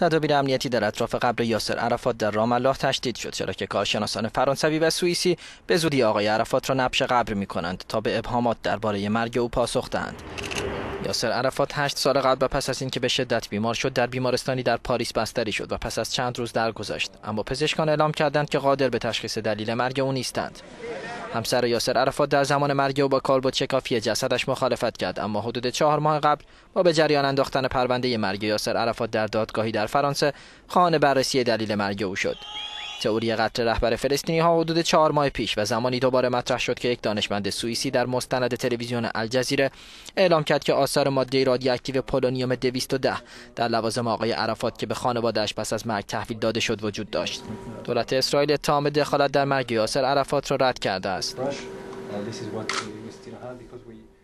تدابیر امنیتی در اطراف قبر یاسر عرفات در رام الله تشدید شد چرا که کارشناسان فرانسوی و سوئیسی به زودی آقای عرفات را نبش قبر می کنند تا به ابهامات درباره مرگ او پاسخ دهند یاسر عرفات هشت سال قبل و پس از اینکه به شدت بیمار شد در بیمارستانی در پاریس بستری شد و پس از چند روز درگذشت اما پزشکان اعلام کردند که قادر به تشخیص دلیل مرگ او نیستند همسر یاسر عرفات در زمان مرگ او با کالبد شکافی جسدش مخالفت کرد اما حدود چهار ماه قبل با به جریان انداختن پرونده مرگ یاسر عرفات در دادگاهی در فرانسه خانه بررسی دلیل مرگ او شد تئوری قتل رهبر فلسطینی ها حدود چهار ماه پیش و زمانی دوباره مطرح شد که یک دانشمند سوئیسی در مستند تلویزیون الجزیره اعلام کرد که آثار ماده رادیواکتیو پولونیوم 210 در لوازم آقای عرفات که به خانوادهش پس از مرگ تحویل داده شد وجود داشت دولت اسرائیل اتهام دخالت در مرگ یاسر عرفات را رد کرده است uh,